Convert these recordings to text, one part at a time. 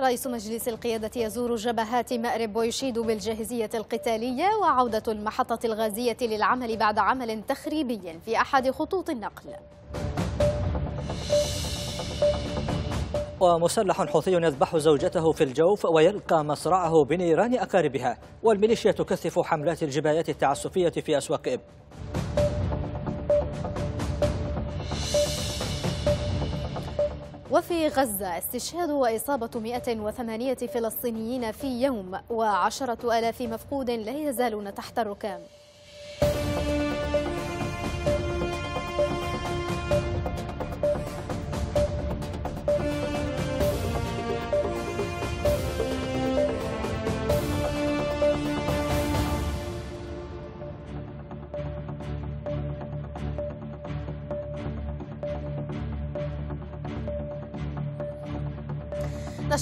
رئيس مجلس القيادة يزور جبهات مأرب ويشيد بالجاهزية القتالية وعودة المحطة الغازية للعمل بعد عمل تخريبي في أحد خطوط النقل ومسلح حوثي يذبح زوجته في الجوف ويلقى مصرعه بنيران أقاربها والميليشيا تكثف حملات الجبايات التعسفية في أسواق إب وفي غزة استشهاد وإصابة 108 فلسطينيين في يوم وعشرة ألاف مفقود لا يزالون تحت الركام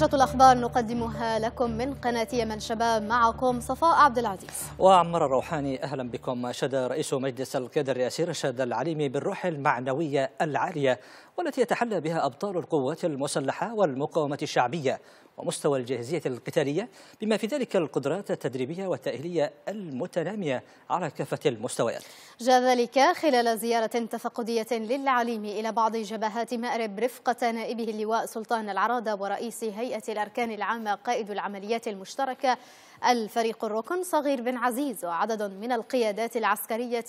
نشرة الأخبار نقدمها لكم من قناة يمن شباب معكم صفاء عبد العزيز وعمر الروحاني أهلا بكم شد رئيس مجلس القيادة الرئاسي رشاد العليمي بالروح المعنوية العالية والتي يتحلى بها أبطال القوات المسلحة والمقاومة الشعبية ومستوى الجاهزية القتالية بما في ذلك القدرات التدريبية والتأهيلية المتنامية على كافة المستويات جاء ذلك خلال زيارة تفقدية للعليم إلى بعض جبهات مأرب رفقة نائبه اللواء سلطان العرادة ورئيس هيئة الأركان العامة قائد العمليات المشتركة الفريق الركن صغير بن عزيز وعدد من القيادات العسكرية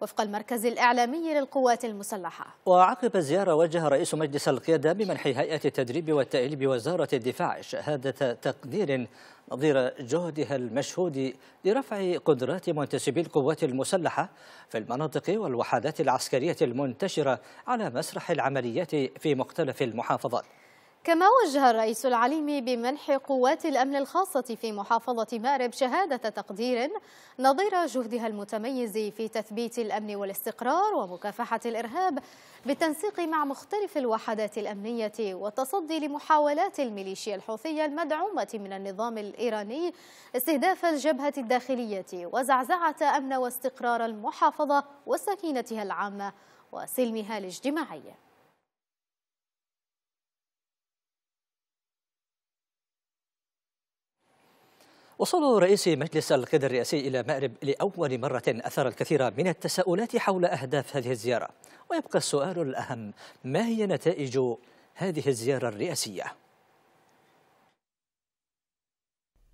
وفق المركز الإعلامي للقوات المسلحة وعقب الزيارة وجه رئيس مجلس القيادة بمنح هيئة التدريب والتأهيل بوزارة الدفاع شهادة تقدير نظير جهدها المشهود لرفع قدرات منتسبي القوات المسلحة في المناطق والوحدات العسكرية المنتشرة على مسرح العمليات في مختلف المحافظات كما وجه الرئيس العليم بمنح قوات الأمن الخاصة في محافظة مأرب شهادة تقدير نظير جهدها المتميز في تثبيت الأمن والاستقرار ومكافحة الإرهاب بالتنسيق مع مختلف الوحدات الأمنية والتصدي لمحاولات الميليشيا الحوثية المدعومة من النظام الإيراني استهداف الجبهة الداخلية وزعزعة أمن واستقرار المحافظة وسكينتها العامة وسلمها الاجتماعي وصول رئيس مجلس القيادة الرئاسي إلى مأرب لأول مرة أثار الكثير من التساؤلات حول أهداف هذه الزيارة ويبقى السؤال الأهم ما هي نتائج هذه الزيارة الرئاسية؟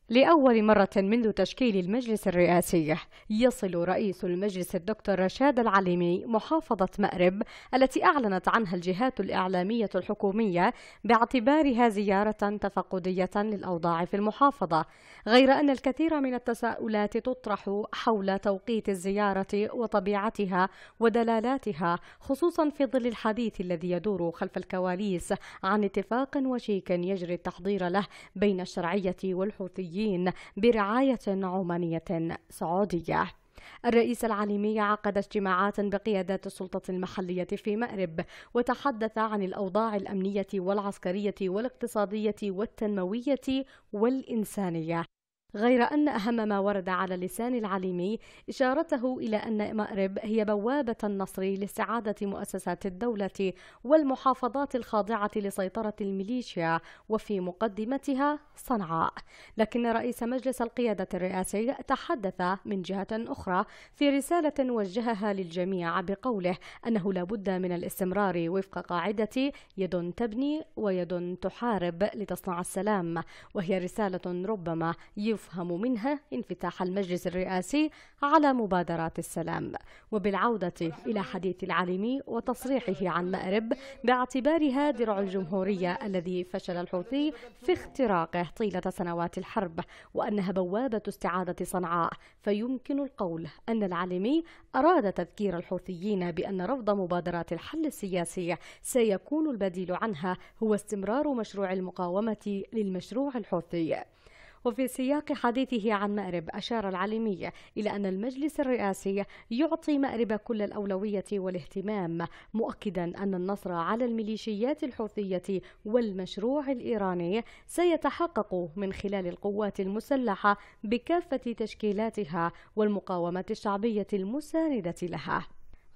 لأول مرة منذ تشكيل المجلس الرئاسي يصل رئيس المجلس الدكتور رشاد العليمي محافظة مأرب التي أعلنت عنها الجهات الإعلامية الحكومية باعتبارها زيارة تفقدية للأوضاع في المحافظة غير أن الكثير من التساؤلات تطرح حول توقيت الزيارة وطبيعتها ودلالاتها خصوصا في ظل الحديث الذي يدور خلف الكواليس عن اتفاق وشيك يجري التحضير له بين الشرعية والحوثيين السعوديين برعاية عمانية سعودية الرئيس العالمي عقد اجتماعات بقيادات السلطة المحلية في مأرب وتحدث عن الأوضاع الأمنية والعسكرية والاقتصادية والتنموية والإنسانية غير أن أهم ما ورد على لسان العليمي إشارته إلى أن مأرب هي بوابة النصر لاستعادة مؤسسات الدولة والمحافظات الخاضعة لسيطرة الميليشيا وفي مقدمتها صنعاء لكن رئيس مجلس القيادة الرئاسي تحدث من جهة أخرى في رسالة وجهها للجميع بقوله أنه لا بد من الاستمرار وفق قاعدة يد تبني ويد تحارب لتصنع السلام وهي رسالة ربما يف يفهم منها انفتاح المجلس الرئاسي على مبادرات السلام وبالعودة إلى حديث العالمي وتصريحه عن مأرب باعتبارها درع الجمهورية الذي فشل الحوثي في اختراقه طيلة سنوات الحرب وأنها بوابة استعادة صنعاء فيمكن القول أن العالمي أراد تذكير الحوثيين بأن رفض مبادرات الحل السياسي سيكون البديل عنها هو استمرار مشروع المقاومة للمشروع الحوثي وفي سياق حديثه عن مأرب أشار العليمي إلى أن المجلس الرئاسي يعطي مأرب كل الأولوية والاهتمام مؤكدا أن النصر على الميليشيات الحوثية والمشروع الإيراني سيتحقق من خلال القوات المسلحة بكافة تشكيلاتها والمقاومة الشعبية المساندة لها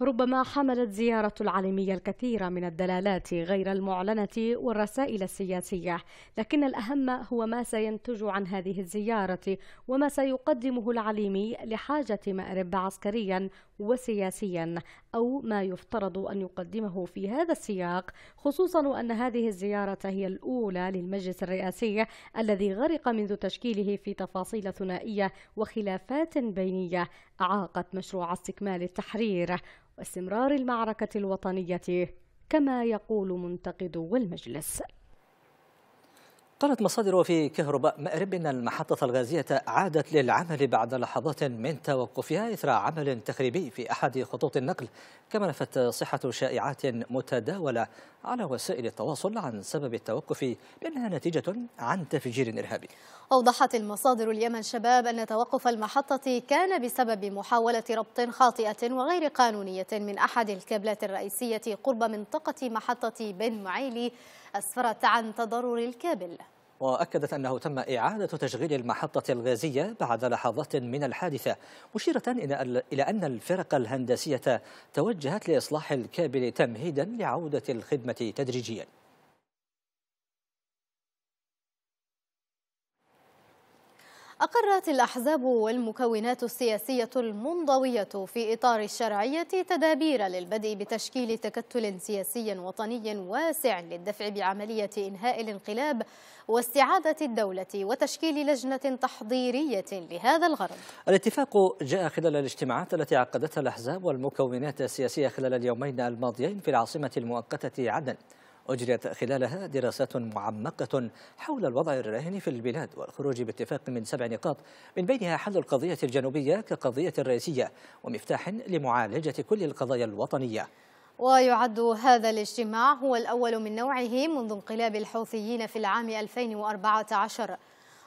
ربما حملت زيارة العالمية الكثير من الدلالات غير المعلنة والرسائل السياسية، لكن الأهم هو ما سينتج عن هذه الزيارة وما سيقدمه العليمي لحاجة مأرب عسكريا وسياسيا أو ما يفترض أن يقدمه في هذا السياق، خصوصا وأن هذه الزيارة هي الأولى للمجلس الرئاسي الذي غرق منذ تشكيله في تفاصيل ثنائية وخلافات بينية أعاقت مشروع استكمال التحرير واستمرار المعركة الوطنية كما يقول منتقدو المجلس قالت مصادر في كهرباء مأرب أن المحطة الغازية عادت للعمل بعد لحظات من توقفها إثر عمل تخريبي في أحد خطوط النقل كما نفت صحة شائعات متداولة على وسائل التواصل عن سبب التوقف بأنها نتيجة عن تفجير إرهابي أوضحت المصادر اليمن شباب أن توقف المحطة كان بسبب محاولة ربط خاطئة وغير قانونية من أحد الكابلات الرئيسية قرب منطقة محطة بن معيلي أسفرت عن تضرر الكابل وأكدت أنه تم إعادة تشغيل المحطة الغازية بعد لحظات من الحادثة مشيرة إلى أن الفرق الهندسية توجهت لإصلاح الكابل تمهيدا لعودة الخدمة تدريجيا أقرت الأحزاب والمكونات السياسية المنضوية في إطار الشرعية تدابير للبدء بتشكيل تكتل سياسي وطني واسع للدفع بعملية إنهاء الانقلاب واستعادة الدولة وتشكيل لجنة تحضيرية لهذا الغرض الاتفاق جاء خلال الاجتماعات التي عقدتها الأحزاب والمكونات السياسية خلال اليومين الماضيين في العاصمة المؤقتة عدن أجريت خلالها دراسات معمقة حول الوضع الراهن في البلاد والخروج باتفاق من سبع نقاط من بينها حل القضية الجنوبية كقضية رئيسية ومفتاح لمعالجة كل القضايا الوطنية ويعد هذا الاجتماع هو الأول من نوعه منذ انقلاب الحوثيين في العام 2014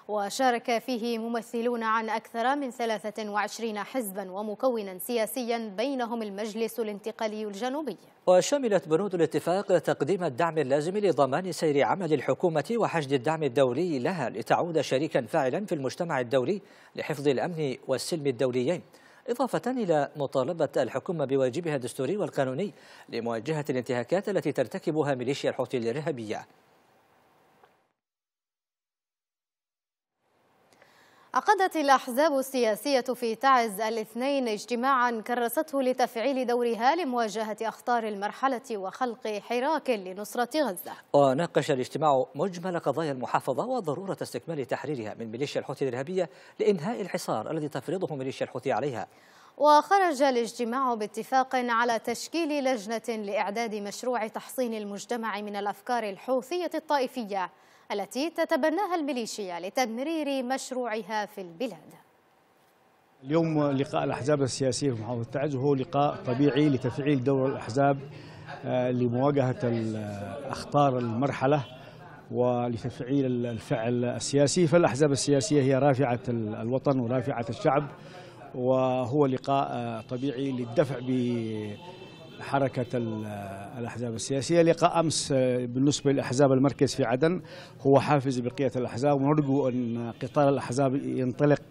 وشارك فيه ممثلون عن أكثر من 23 حزبا ومكونا سياسيا بينهم المجلس الانتقالي الجنوبي وشملت بنود الاتفاق تقديم الدعم اللازم لضمان سير عمل الحكومة وحشد الدعم الدولي لها لتعود شريكا فاعلا في المجتمع الدولي لحفظ الأمن والسلم الدوليين إضافة إلى مطالبة الحكومة بواجبها الدستوري والقانوني لمواجهة الانتهاكات التي ترتكبها ميليشيا الحوثي الإرهابية عقدت الأحزاب السياسية في تعز الاثنين اجتماعا كرسته لتفعيل دورها لمواجهة أخطار المرحلة وخلق حراك لنصرة غزة وناقش الاجتماع مجمل قضايا المحافظة وضرورة استكمال تحريرها من ميليشيا الحوثي الإرهابية لإنهاء الحصار الذي تفرضه ميليشيا الحوثي عليها وخرج الاجتماع باتفاق على تشكيل لجنة لإعداد مشروع تحصين المجتمع من الأفكار الحوثية الطائفية التي تتبناها الميليشيا لتدمير مشروعها في البلاد اليوم لقاء الأحزاب السياسية في محافظة تعز هو لقاء طبيعي لتفعيل دور الأحزاب آه، لمواجهة أخطار المرحلة ولتفعيل الفعل السياسي فالأحزاب السياسية هي رافعة الوطن ورافعة الشعب وهو لقاء طبيعي للدفع ب حركة الأحزاب السياسية لقاء أمس آه، بالنسبة للأحزاب المركز في عدن هو حافز بقية الأحزاب ونرجو أن قطار الأحزاب ينطلق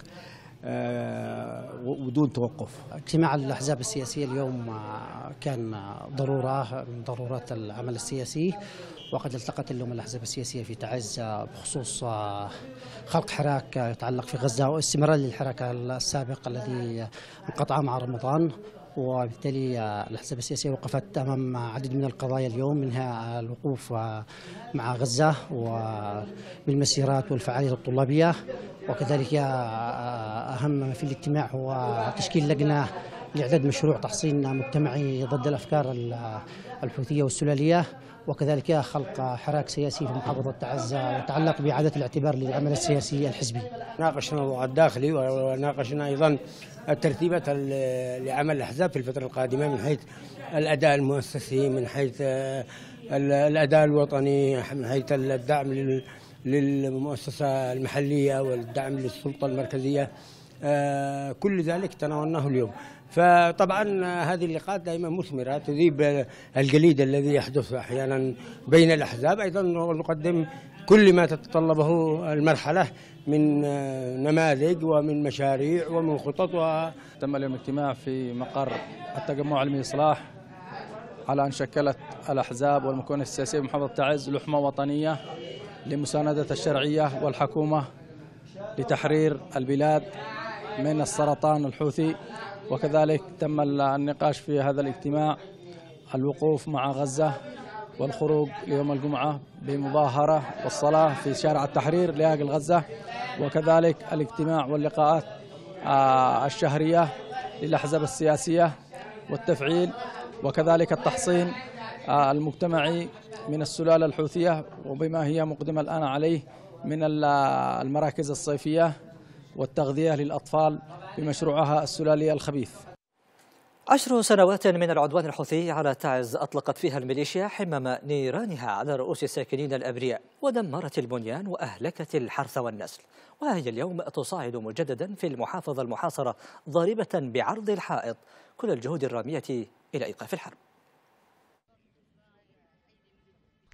آه، ودون توقف اجتماع الأحزاب السياسية اليوم آه، كان ضرورة من ضرورات العمل السياسي وقد التقت اليوم الأحزاب السياسية في تعز بخصوص خلق حراك يتعلق في غزة واستمرار للحراك السابق الذي انقطع مع رمضان وبالتالي الاحزاب السياسيه وقفت امام عدد من القضايا اليوم منها الوقوف مع غزه وبالمسيرات والفعاليات الطلابيه وكذلك اهم ما في الاجتماع هو تشكيل لجنه لاعداد مشروع تحصين مجتمعي ضد الافكار الحوثيه والسلاليه وكذلك خلق حراك سياسي في محافظة عزة يتعلق بإعادة الاعتبار للعمل السياسي الحزبي ناقشنا الوضع الداخلي وناقشنا أيضا الترتيبات لعمل الاحزاب في الفتره القادمه من حيث الاداء المؤسسي من حيث آه، الاداء الوطني من حيث الدعم للمؤسسه المحليه والدعم للسلطه المركزيه آه، كل ذلك تناولناه اليوم فطبعا آه، هذه اللقاءات دائما مثمرة تذيب الجليد الذي يحدث أحيانا بين الأحزاب أيضا نقدم كل ما تتطلبه المرحلة من آه، نماذج ومن مشاريع ومن و... تم اليوم اجتماع في مقر التجمع العلمي صلاح على أن شكلت الأحزاب والمكون السياسية بمحافظة تعز لحمة وطنية لمساندة الشرعية والحكومة لتحرير البلاد من السرطان الحوثي وكذلك تم النقاش في هذا الاجتماع الوقوف مع غزة والخروج ليوم الجمعة بمظاهرة والصلاة في شارع التحرير لأهل غزة وكذلك الاجتماع واللقاءات آه، الشهرية للأحزاب السياسية والتفعيل وكذلك التحصين آه، المجتمعي من السلالة الحوثية وبما هي مقدمة الآن عليه من المراكز الصيفية والتغذية للأطفال بمشروعها السلالي الخبيث عشر سنوات من العدوان الحوثي على تعز أطلقت فيها الميليشيا حمم نيرانها على رؤوس الساكنين الأبرياء ودمرت البنيان وأهلكت الحرث والنسل وهي اليوم تصاعد مجددا في المحافظة المحاصرة ضاربة بعرض الحائط كل الجهود الرامية إلى إيقاف الحرب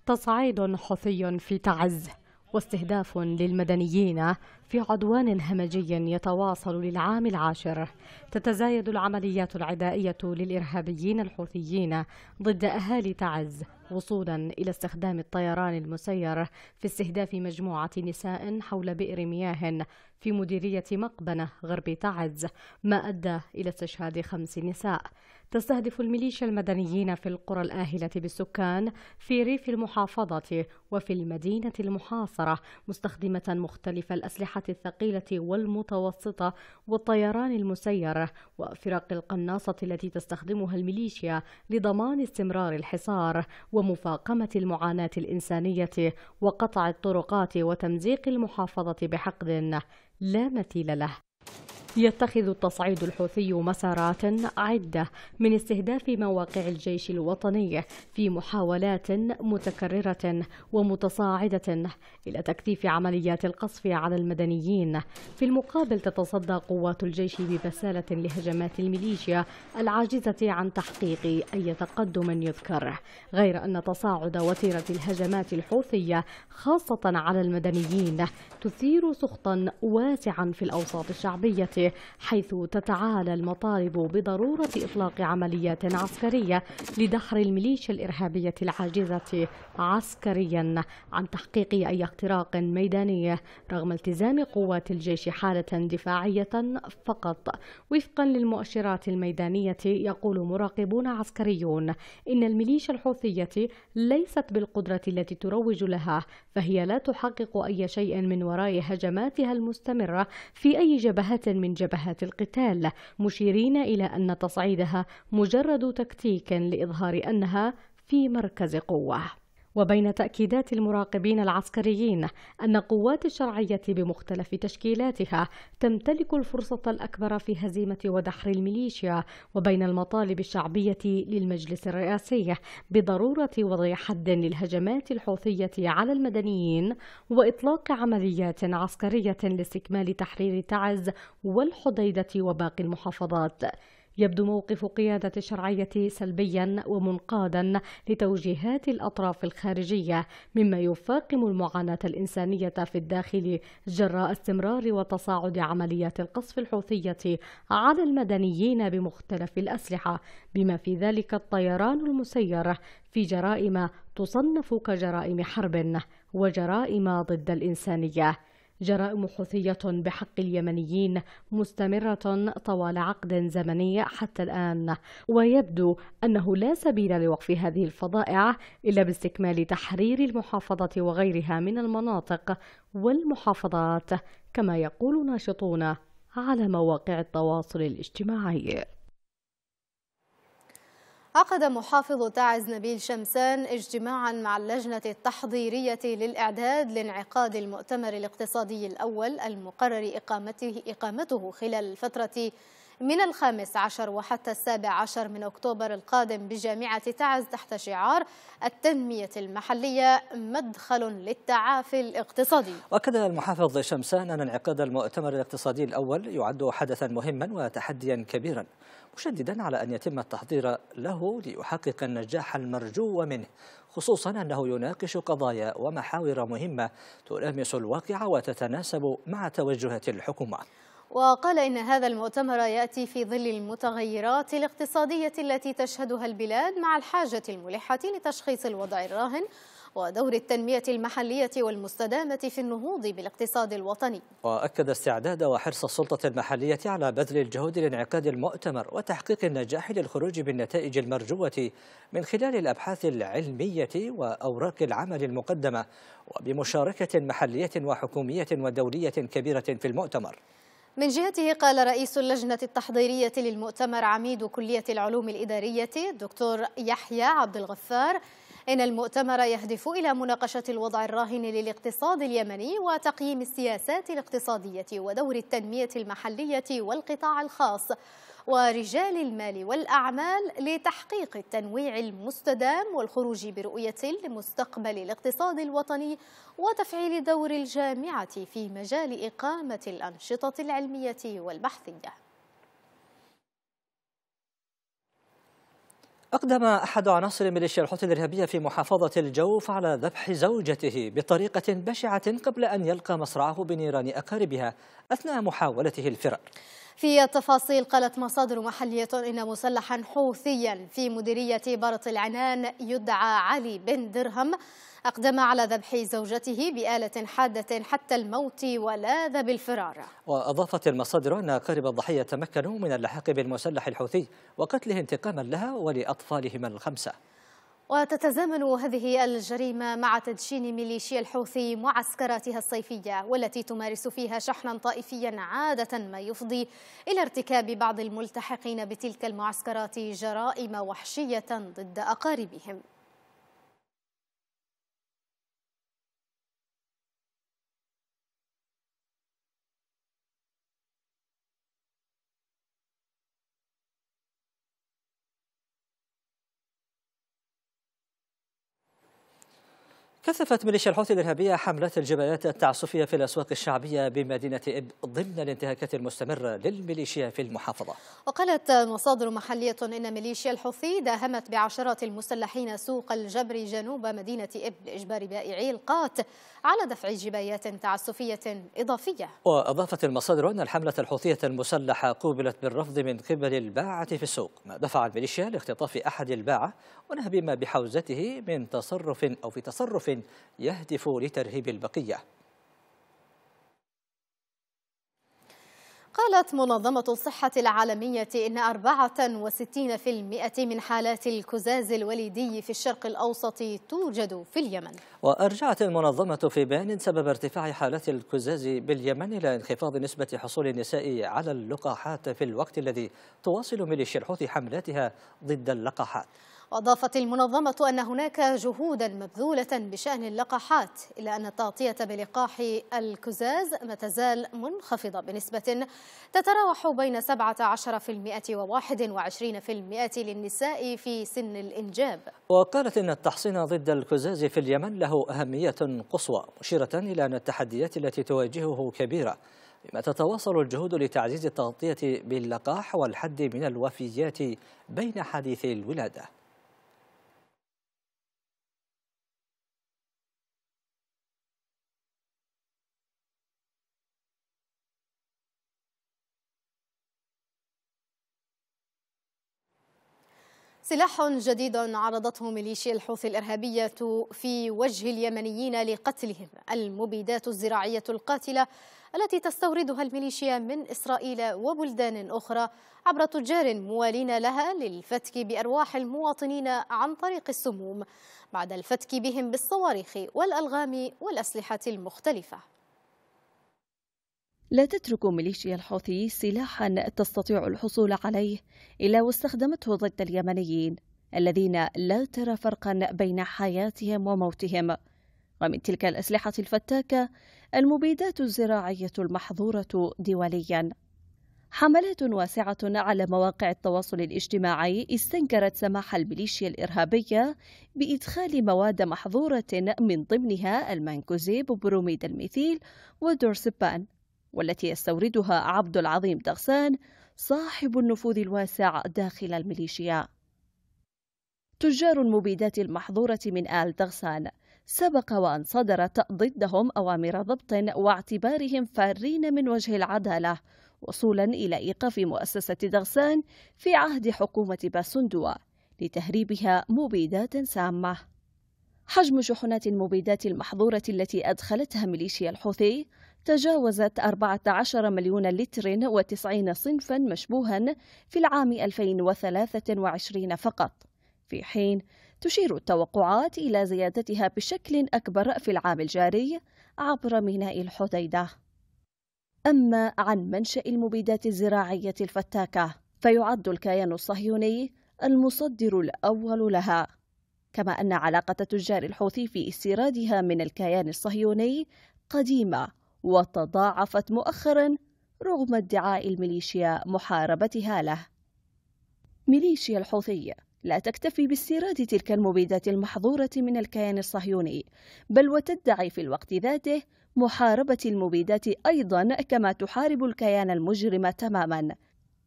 تصعيد حوثي في تعز واستهداف للمدنيين في عدوان همجي يتواصل للعام العاشر تتزايد العمليات العدائية للإرهابيين الحوثيين ضد أهالي تعز وصولا إلى استخدام الطيران المسير في استهداف مجموعة نساء حول بئر مياه في مديرية مقبنة غرب تعز ما أدى إلى استشهاد خمس نساء تستهدف الميليشيا المدنيين في القرى الآهلة بالسكان في ريف المحافظة وفي المدينة المحاصرة مستخدمة مختلف الأسلحة الثقيلة والمتوسطة والطيران المسير وفرق القناصة التي تستخدمها الميليشيا لضمان استمرار الحصار ومفاقمة المعاناة الإنسانية وقطع الطرقات وتمزيق المحافظة بحقد لا مثيل له يتخذ التصعيد الحوثي مسارات عدة من استهداف مواقع الجيش الوطني في محاولات متكررة ومتصاعدة إلى تكثيف عمليات القصف على المدنيين في المقابل تتصدى قوات الجيش ببسالة لهجمات الميليشيا العاجزة عن تحقيق أي تقدم يذكر غير أن تصاعد وتيرة الهجمات الحوثية خاصة على المدنيين تثير سخطا واسعا في الأوساط الشعبية وغيره حيث تتعالى المطالب بضرورة إطلاق عمليات عسكرية لدحر الميليشيا الإرهابية العاجزة عسكريا عن تحقيق أي اختراق ميداني رغم التزام قوات الجيش حالة دفاعية فقط وفقا للمؤشرات الميدانية يقول مراقبون عسكريون إن الميليشيا الحوثية ليست بالقدرة التي تروج لها فهي لا تحقق أي شيء من وراء هجماتها المستمرة في أي جبهة من من جبهات القتال مشيرين إلى أن تصعيدها مجرد تكتيك لإظهار أنها في مركز قوه وبين تأكيدات المراقبين العسكريين أن قوات الشرعية بمختلف تشكيلاتها تمتلك الفرصة الأكبر في هزيمة ودحر الميليشيا وبين المطالب الشعبية للمجلس الرئاسي بضرورة وضع حد للهجمات الحوثية على المدنيين وإطلاق عمليات عسكرية لاستكمال تحرير تعز والحديدة وباقي المحافظات يبدو موقف قيادة الشرعية سلبيا ومنقادا لتوجيهات الأطراف الخارجية مما يفاقم المعاناة الإنسانية في الداخل جراء استمرار وتصاعد عمليات القصف الحوثية على المدنيين بمختلف الأسلحة بما في ذلك الطيران المسير في جرائم تصنف كجرائم حرب وجرائم ضد الإنسانية جرائم حوثية بحق اليمنيين مستمرة طوال عقد زمني حتى الآن ويبدو أنه لا سبيل لوقف هذه الفضائع إلا باستكمال تحرير المحافظة وغيرها من المناطق والمحافظات كما يقول ناشطون على مواقع التواصل الاجتماعي عقد محافظ تعز نبيل شمسان اجتماعا مع اللجنة التحضيرية للإعداد لانعقاد المؤتمر الاقتصادي الأول المقرر إقامته, إقامته خلال الفترة من الخامس عشر وحتى السابع عشر من أكتوبر القادم بجامعة تعز تحت شعار التنمية المحلية مدخل للتعافي الاقتصادي وأكد المحافظ شمسان أن انعقاد المؤتمر الاقتصادي الأول يعد حدثا مهما وتحديا كبيرا مشددا على أن يتم التحضير له ليحقق النجاح المرجو منه خصوصا أنه يناقش قضايا ومحاور مهمة تلامس الواقع وتتناسب مع توجهات الحكومة وقال إن هذا المؤتمر يأتي في ظل المتغيرات الاقتصادية التي تشهدها البلاد مع الحاجة الملحة لتشخيص الوضع الراهن ودور التنمية المحلية والمستدامة في النهوض بالاقتصاد الوطني وأكد استعداد وحرص السلطة المحلية على بذل الجهود لانعقاد المؤتمر وتحقيق النجاح للخروج بالنتائج المرجوة من خلال الأبحاث العلمية وأوراق العمل المقدمة وبمشاركة محلية وحكومية ودولية كبيرة في المؤتمر من جهته قال رئيس اللجنة التحضيرية للمؤتمر عميد كلية العلوم الإدارية دكتور يحيى عبد الغفار إن المؤتمر يهدف إلى مناقشة الوضع الراهن للاقتصاد اليمني وتقييم السياسات الاقتصادية ودور التنمية المحلية والقطاع الخاص ورجال المال والأعمال لتحقيق التنويع المستدام والخروج برؤية لمستقبل الاقتصاد الوطني وتفعيل دور الجامعة في مجال إقامة الأنشطة العلمية والبحثية أقدم أحد عناصر ميليشيا الحوثي الإرهابية في محافظة الجوف على ذبح زوجته بطريقة بشعة قبل أن يلقى مصرعه بنيران أقاربها أثناء محاولته الفرار في التفاصيل قالت مصادر محلية إن مسلحا حوثيا في مديرية برط العنان يدعى علي بن درهم أقدم على ذبح زوجته بآلة حادة حتى الموت ولاذ بالفرار وأضافت المصادر أن أقارب الضحية تمكنوا من اللحاق بالمسلح الحوثي وقتله انتقاما لها ولأطفالهما الخمسة وتتزامن هذه الجريمة مع تدشين ميليشيا الحوثي معسكراتها الصيفية والتي تمارس فيها شحنا طائفيا عادة ما يفضي إلى ارتكاب بعض الملتحقين بتلك المعسكرات جرائم وحشية ضد أقاربهم كثفت ميليشيا الحوثي الإرهابية حملات الجبهات التعسفية في الأسواق الشعبية بمدينة إب ضمن الانتهاكات المستمرة للميليشيا في المحافظة وقالت مصادر محلية إن ميليشيا الحوثي داهمت بعشرات المسلحين سوق الجبر جنوب مدينة إب لإجبار بائعي القات على دفع جبايات تعسفية إضافية وأضافت المصادر أن الحملة الحوثية المسلحة قوبلت بالرفض من قبل الباعة في السوق ما دفع الميليشيا لاختطاف أحد الباعة ونهب ما بحوزته من تصرف أو في تصرف يهدف لترهيب البقية قالت منظمة الصحة العالمية إن 64% من حالات الكزاز الوليدي في الشرق الأوسط توجد في اليمن وأرجعت المنظمة في بيان سبب ارتفاع حالات الكزاز باليمن إلى انخفاض نسبة حصول النساء على اللقاحات في الوقت الذي تواصل ميليشيا الحوثي حملاتها ضد اللقاحات وأضافت المنظمة أن هناك جهودا مبذولة بشأن اللقاحات إلا أن التغطية بلقاح الكزاز ما تزال منخفضة بنسبة تتراوح بين 17% و21% للنساء في سن الإنجاب وقالت إن التحصين ضد الكزاز في اليمن له أهمية قصوى مشيرة إلى أن التحديات التي تواجهه كبيرة بما تتواصل الجهود لتعزيز التغطية باللقاح والحد من الوفيات بين حديثي الولادة سلاح جديد عرضته ميليشيا الحوثي الإرهابية في وجه اليمنيين لقتلهم المبيدات الزراعية القاتلة التي تستوردها الميليشيا من إسرائيل وبلدان أخرى عبر تجار موالين لها للفتك بأرواح المواطنين عن طريق السموم بعد الفتك بهم بالصواريخ والألغام والأسلحة المختلفة لا تترك ميليشيا الحوثي سلاحا تستطيع الحصول عليه إلا واستخدمته ضد اليمنيين الذين لا ترى فرقا بين حياتهم وموتهم ومن تلك الأسلحة الفتاكة المبيدات الزراعية المحظورة دوليا حملات واسعة على مواقع التواصل الاجتماعي استنكرت سماح الميليشيا الإرهابية بإدخال مواد محظورة من ضمنها المنكوزيب وبروميد الميثيل ودورسبان والتي يستوردها عبد العظيم دغسان صاحب النفوذ الواسع داخل الميليشيا تجار المبيدات المحظورة من آل دغسان سبق وأن صدرت ضدهم أوامر ضبط واعتبارهم فارين من وجه العدالة وصولا إلى إيقاف مؤسسة دغسان في عهد حكومة باسندوا لتهريبها مبيدات سامة حجم شحنات المبيدات المحظورة التي أدخلتها ميليشيا الحوثي تجاوزت 14 مليون لتر و90 صنفا مشبوها في العام 2023 فقط في حين تشير التوقعات إلى زيادتها بشكل أكبر في العام الجاري عبر ميناء الحديدة أما عن منشأ المبيدات الزراعية الفتاكة فيعد الكيان الصهيوني المصدر الأول لها كما أن علاقة تجار الحوثي في استيرادها من الكيان الصهيوني قديمة وتضاعفت مؤخرا رغم ادعاء الميليشيا محاربتها له ميليشيا الحوثية لا تكتفي باستيراد تلك المبيدات المحظورة من الكيان الصهيوني بل وتدعي في الوقت ذاته محاربة المبيدات أيضا كما تحارب الكيان المجرم تماما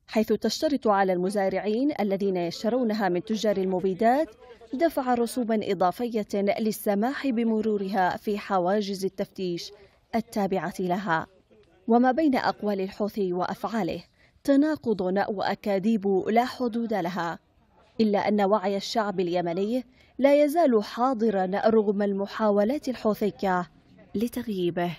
حيث تشترط على المزارعين الذين يشترونها من تجار المبيدات دفع رسوبا إضافية للسماح بمرورها في حواجز التفتيش التابعة لها وما بين أقوال الحوثي وأفعاله تناقض وأكاذيب لا حدود لها إلا أن وعي الشعب اليمني لا يزال حاضرا رغم المحاولات الحوثية لتغييبه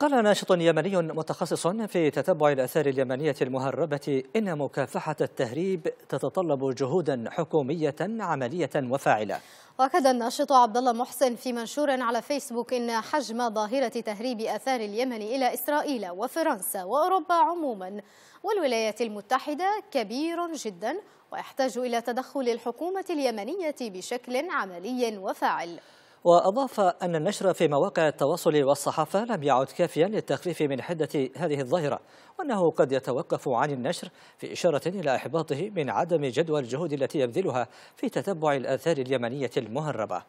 قال ناشط يمني متخصص في تتبع الآثار اليمنية المهربة إن مكافحة التهريب تتطلب جهودا حكومية عملية وفاعلة وأكد الناشط عبد الله محسن في منشور على فيسبوك إن حجم ظاهرة تهريب آثار اليمن إلى إسرائيل وفرنسا وأوروبا عموما والولايات المتحدة كبير جدا ويحتاج إلى تدخل الحكومة اليمنية بشكل عملي وفاعل وأضاف أن النشر في مواقع التواصل والصحافة لم يعد كافيا للتخفيف من حدة هذه الظاهرة وأنه قد يتوقف عن النشر في إشارة إلى إحباطه من عدم جدوى الجهود التي يبذلها في تتبع الآثار اليمنية المهربة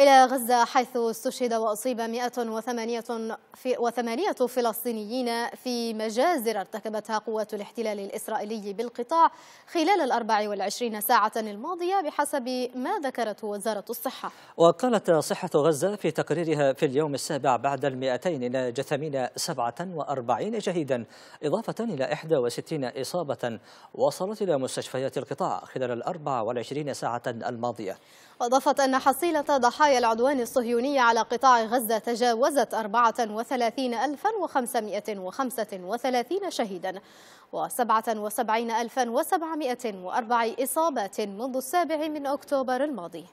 إلى غزة حيث استشهد وأصيب 108 فلسطينيين في مجازر ارتكبتها قوات الاحتلال الإسرائيلي بالقطاع خلال ال 24 ساعة الماضية بحسب ما ذكرته وزارة الصحة وقالت صحة غزة في تقريرها في اليوم السابع بعد ال 200 إلى جثمين 47 شهيدا إضافة إلى 61 إصابة وصلت إلى مستشفيات القطاع خلال ال 24 ساعة الماضية وأضافت أن حصيلة ضحايا العدوان الصهيوني على قطاع غزة تجاوزت 34535 شهيدا و77704 إصابات منذ السابع من أكتوبر الماضي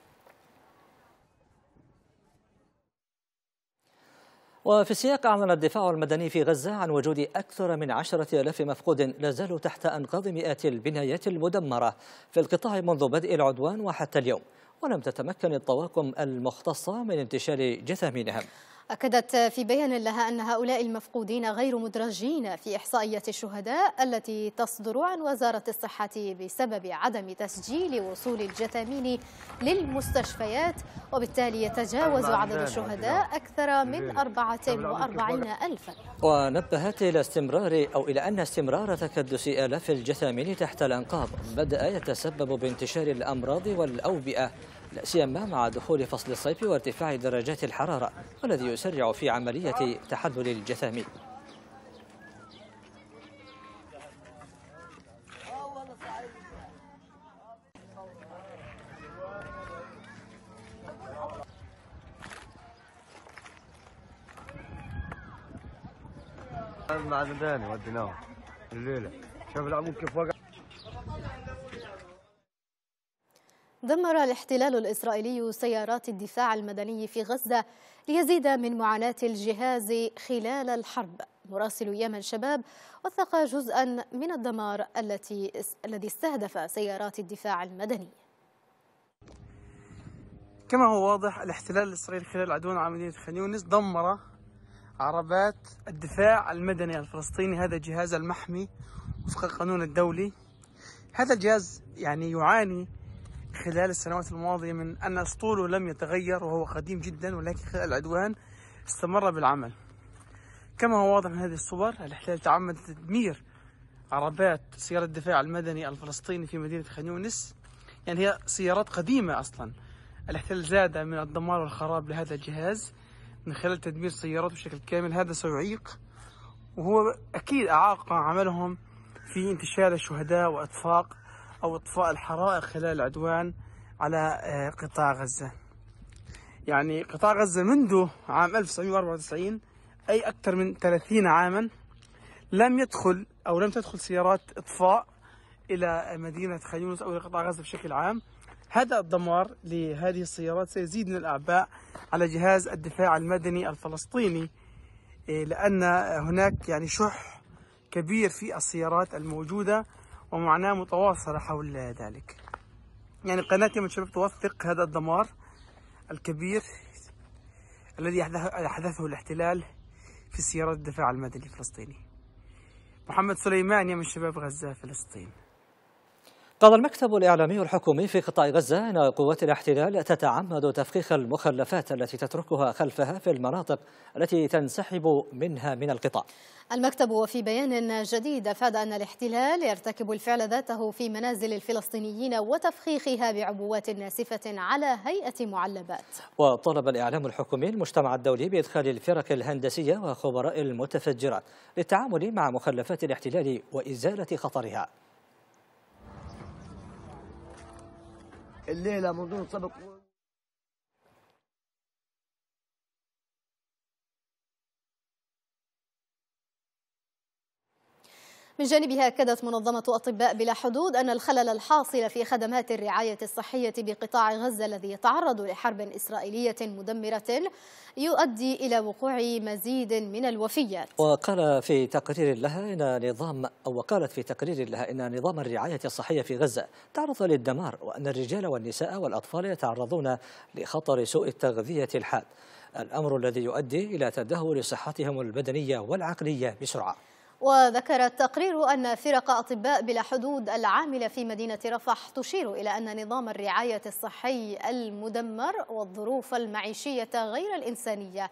وفي السياق أعلن الدفاع المدني في غزة عن وجود أكثر من عشرة ألاف مفقود لا زالوا تحت أنقاض مئات البنايات المدمرة في القطاع منذ بدء العدوان وحتى اليوم ولم تتمكن الطواقم المختصة من انتشال جثامينهم أكدت في بيان لها أن هؤلاء المفقودين غير مدرجين في إحصائية الشهداء التي تصدر عن وزارة الصحة بسبب عدم تسجيل وصول الجثامين للمستشفيات وبالتالي يتجاوز نعم، عدد نعم، الشهداء نعم. أكثر من 44 ألفا ونبهت إلى استمرار أو إلى أن استمرار تكدس آلاف الجثامين تحت الأنقاض بدأ يتسبب بانتشار الأمراض والأوبئة لا سيما مع دخول فصل الصيف وارتفاع درجات الحرارة والذي يسرع في عملية تحلل الجثامين مع زنداني وديناه الليله شوف العمود كيف وقع دمر الاحتلال الإسرائيلي سيارات الدفاع المدني في غزة ليزيد من معاناة الجهاز خلال الحرب مراسل يمن شباب وثق جزءا من الدمار التي الذي استهدف سيارات الدفاع المدني كما هو واضح الاحتلال الإسرائيلي خلال عدوان على مدينة دمر عربات الدفاع المدني الفلسطيني هذا الجهاز المحمي وفق القانون الدولي هذا الجهاز يعني يعاني خلال السنوات الماضية من أن أسطوله لم يتغير وهو قديم جدا ولكن خلال العدوان استمر بالعمل كما هو واضح من هذه الصور الاحتلال تعمد تدمير عربات سيارة الدفاع المدني الفلسطيني في مدينة خان يونس يعني هي سيارات قديمة أصلا الاحتلال زاد من الدمار والخراب لهذا الجهاز من خلال تدمير سيارات بشكل كامل هذا سيعيق وهو أكيد أعاق عملهم في انتشار الشهداء وإطفاق أو إطفاء الحرائق خلال العدوان على آه، قطاع غزة يعني قطاع غزة منذ عام 1994 أي أكثر من 30 عاما لم يدخل أو لم تدخل سيارات إطفاء إلى مدينة خيونس أو إلى قطاع غزة بشكل عام هذا الدمار لهذه السيارات سيزيد من الأعباء على جهاز الدفاع المدني الفلسطيني آه، لأن هناك يعني شح كبير في السيارات الموجودة ومعاناة متواصلة حول ذلك يعني قناتي من شباب توثق هذا الدمار الكبير الذي أحدثه الاحتلال في سيارات الدفاع المدني الفلسطيني محمد يا من شباب غزة فلسطين قال المكتب الإعلامي الحكومي في قطاع غزة أن قوات الاحتلال تتعمد تفخيخ المخلفات التي تتركها خلفها في المناطق التي تنسحب منها من القطاع المكتب وفي بيان جديد أفاد أن الاحتلال يرتكب الفعل ذاته في منازل الفلسطينيين وتفخيخها بعبوات ناسفة على هيئة معلبات وطلب الإعلام الحكومي المجتمع الدولي بإدخال الفرق الهندسية وخبراء المتفجرات للتعامل مع مخلفات الاحتلال وإزالة خطرها الليله منظور سبق من جانبها أكدت منظمة أطباء بلا حدود أن الخلل الحاصل في خدمات الرعاية الصحية بقطاع غزة الذي يتعرض لحرب إسرائيلية مدمرة يؤدي إلى وقوع مزيد من الوفيات وقال في تقرير لها إن نظام أو وقالت في تقرير لها إن نظام الرعاية الصحية في غزة تعرض للدمار وأن الرجال والنساء والأطفال يتعرضون لخطر سوء التغذية الحاد الأمر الذي يؤدي إلى تدهور صحتهم البدنية والعقلية بسرعة وذكر التقرير أن فرق أطباء بلا حدود العاملة في مدينة رفح تشير إلى أن نظام الرعاية الصحي المدمر والظروف المعيشية غير الإنسانية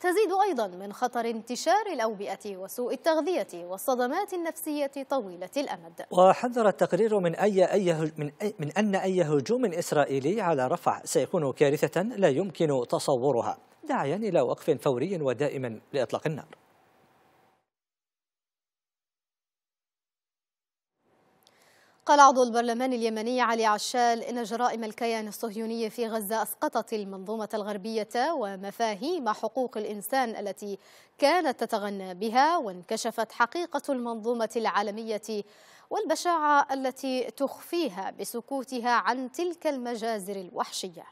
تزيد أيضا من خطر انتشار الأوبئة وسوء التغذية والصدمات النفسية طويلة الأمد وحذر التقرير من, أي أي من, أي من أن أي هجوم إسرائيلي على رفح سيكون كارثة لا يمكن تصورها داعيا إلى وقف فوري ودائم لإطلاق النار قال عضو البرلمان اليمني علي عشال إن جرائم الكيان الصهيوني في غزة أسقطت المنظومة الغربية ومفاهيم حقوق الإنسان التي كانت تتغنى بها وانكشفت حقيقة المنظومة العالمية والبشاعة التي تخفيها بسكوتها عن تلك المجازر الوحشية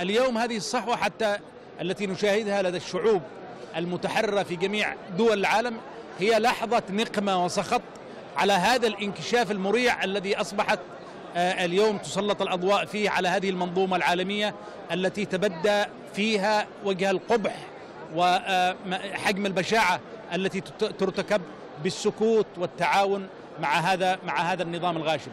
اليوم هذه الصحوة حتى التي نشاهدها لدى الشعوب المتحررة في جميع دول العالم هي لحظة نقمة وسخط على هذا الانكشاف المريع الذي أصبحت آه، اليوم تسلط الأضواء فيه على هذه المنظومة العالمية التي تبدى فيها وجه القبح وحجم آه، البشاعة التي ترتكب بالسكوت والتعاون مع هذا مع هذا النظام الغاشم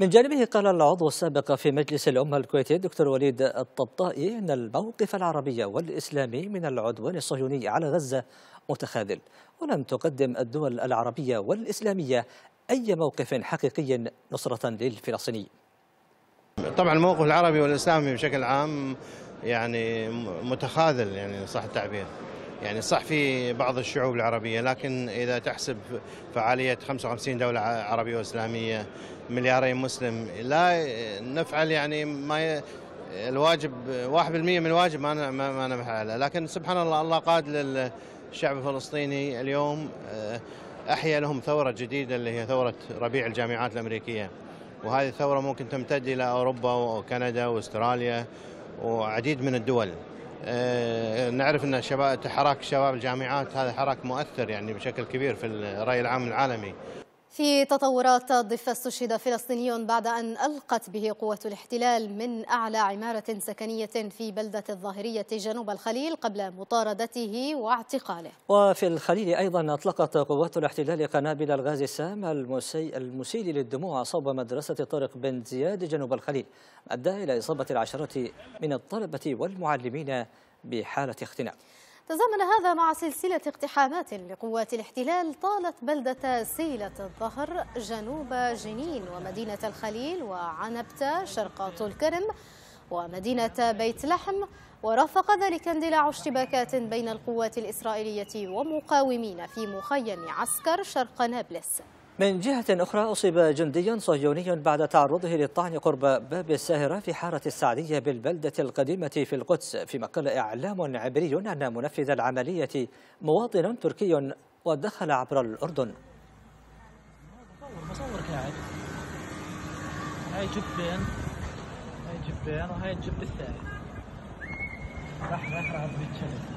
من جانبه قال العضو السابق في مجلس الأمة الكويتي الدكتور وليد الطبطائي أن الموقف العربي والإسلامي من العدوان الصهيوني على غزة متخاذل ولم تقدم الدول العربية والإسلامية أي موقف حقيقي نصرة للفلسطينيين طبعا الموقف العربي والإسلامي بشكل عام يعني متخاذل يعني صح التعبير يعني صح في بعض الشعوب العربية لكن إذا تحسب فعالية 55 دولة عربية وإسلامية ملياري مسلم لا نفعل يعني ما الواجب 1% من الواجب ما ما نفعله لكن سبحان الله الله قاد للشعب الفلسطيني اليوم آه، أحيا لهم ثورة جديدة اللي هي ثورة ربيع الجامعات الأمريكية وهذه الثورة ممكن تمتد إلى أوروبا وكندا وأستراليا وعديد من الدول آه، نعرف ان شباب حراك شباب الجامعات هذا حراك مؤثر يعني بشكل كبير في الراي العام العالمي في تطورات ضفة استشهد فلسطيني بعد أن ألقت به قوة الاحتلال من أعلى عمارة سكنية في بلدة الظاهرية جنوب الخليل قبل مطاردته واعتقاله وفي الخليل أيضا أطلقت قوات الاحتلال قنابل الغاز السام المسيل للدموع صوب مدرسة طارق بن زياد جنوب الخليل أدى إلى إصابة العشرات من الطلبة والمعلمين بحالة اختناق تزامن هذا مع سلسلة اقتحامات لقوات الاحتلال طالت بلدة سيلة الظهر جنوب جنين ومدينة الخليل وعنبتة شرق طول كرم ومدينة بيت لحم ورافق ذلك اندلاع اشتباكات بين القوات الإسرائيلية ومقاومين في مخيم عسكر شرق نابلس من جهة أخرى أصيب جندي صهيوني بعد تعرضه للطعن قرب باب الساهرة في حارة السعدية بالبلدة القديمة في القدس فيما قال إعلام عبري أن منفذ العملية مواطن تركي ودخل عبر الأردن بصور قاعد هاي جبين هاي جبين وهاي الجب الثاني راح راح راح بيتشلل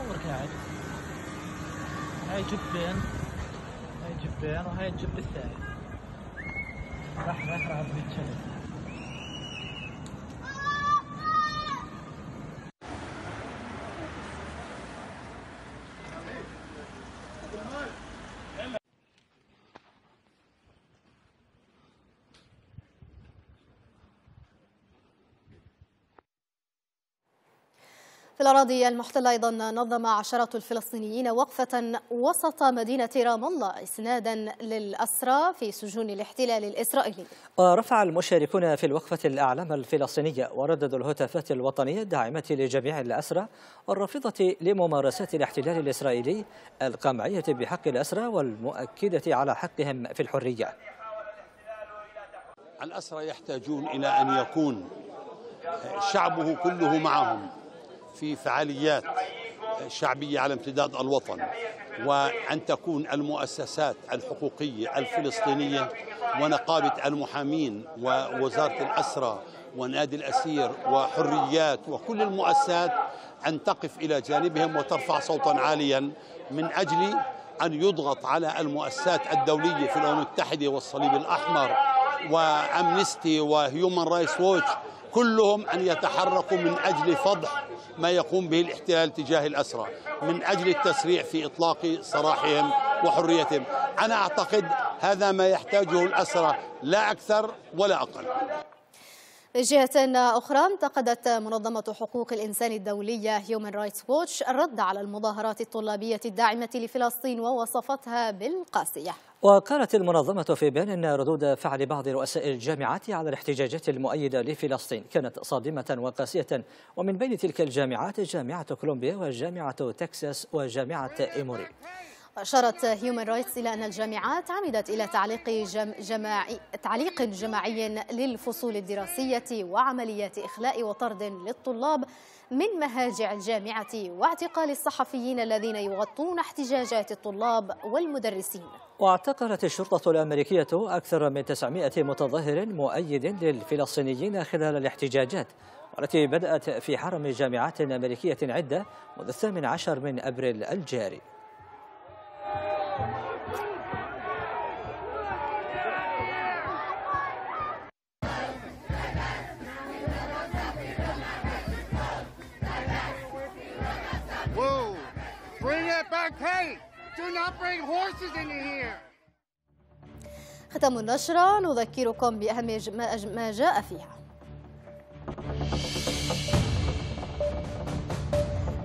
عمرك قاعد هاي جبين هاي جبين وهاي الجب الثاني راح راح راح بيتشلل في الأراضي المحتلة أيضا نظم عشرة الفلسطينيين وقفة وسط مدينة رام الله إسنادا للأسرى في سجون الاحتلال الإسرائيلي ورفع المشاركون في الوقفة الأعلام الفلسطينية ورددوا الهتافات الوطنية الداعمة لجميع الأسرى والرافضة لممارسات الاحتلال الإسرائيلي القمعية بحق الأسرى والمؤكدة على حقهم في الحرية الأسرى يحتاجون إلى أن يكون شعبه كله معهم في فعاليات شعبية على امتداد الوطن وأن تكون المؤسسات الحقوقية الفلسطينية ونقابة المحامين ووزارة الأسرة ونادي الأسير وحريات وكل المؤسسات أن تقف إلى جانبهم وترفع صوتا عاليا من أجل أن يضغط على المؤسسات الدولية في الأمم المتحدة والصليب الأحمر وأمنستي وهيومن رايتس ووتش كلهم أن يتحركوا من أجل فضح ما يقوم به الاحتلال تجاه الأسرى من أجل التسريع في إطلاق سراحهم وحريتهم أنا أعتقد هذا ما يحتاجه الأسرى لا أكثر ولا أقل جهة أخرى انتقدت منظمة حقوق الإنسان الدولية Human رايتس ووتش الرد على المظاهرات الطلابية الداعمة لفلسطين ووصفتها بالقاسية وقالت المنظمة في بيان أن ردود فعل بعض رؤساء الجامعات على الاحتجاجات المؤيدة لفلسطين كانت صادمة وقاسية ومن بين تلك الجامعات جامعة كولومبيا وجامعة تكساس وجامعة إيموري أشارت هيومن رايتس إلى أن الجامعات عمدت إلى تعليق جماع... تعليق جماعي للفصول الدراسية وعمليات إخلاء وطرد للطلاب من مهاجع الجامعة واعتقال الصحفيين الذين يغطون احتجاجات الطلاب والمدرسين واعتقلت الشرطة الأمريكية أكثر من 900 متظاهر مؤيد للفلسطينيين خلال الاحتجاجات والتي بدأت في حرم جامعات أمريكية عدة منذ الثامن عشر من أبريل الجاري ختم النشرة نذكركم بأهم ما جاء فيها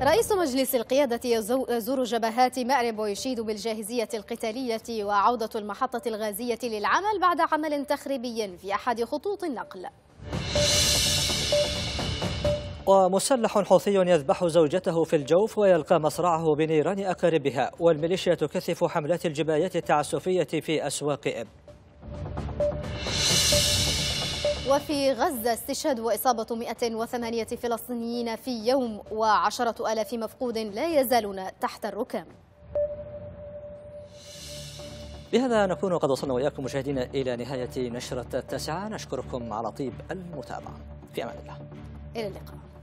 رئيس مجلس القيادة يزور جبهات مأرب ويشيد بالجاهزية القتالية وعودة المحطة الغازية للعمل بعد عمل تخريبي في أحد خطوط النقل ومسلح حوثي يذبح زوجته في الجوف ويلقى مصرعه بنيران أقاربها والميليشيا تكثف حملات الجبايات التعسفية في أسواق إب وفي غزة استشهاد وإصابة 108 فلسطينيين في يوم وعشرة ألاف مفقود لا يزالون تحت الركام بهذا نكون قد وصلنا وإياكم مشاهدينا إلى نهاية نشرة التاسعة نشكركم على طيب المتابعة في أمان الله إلى اللقاء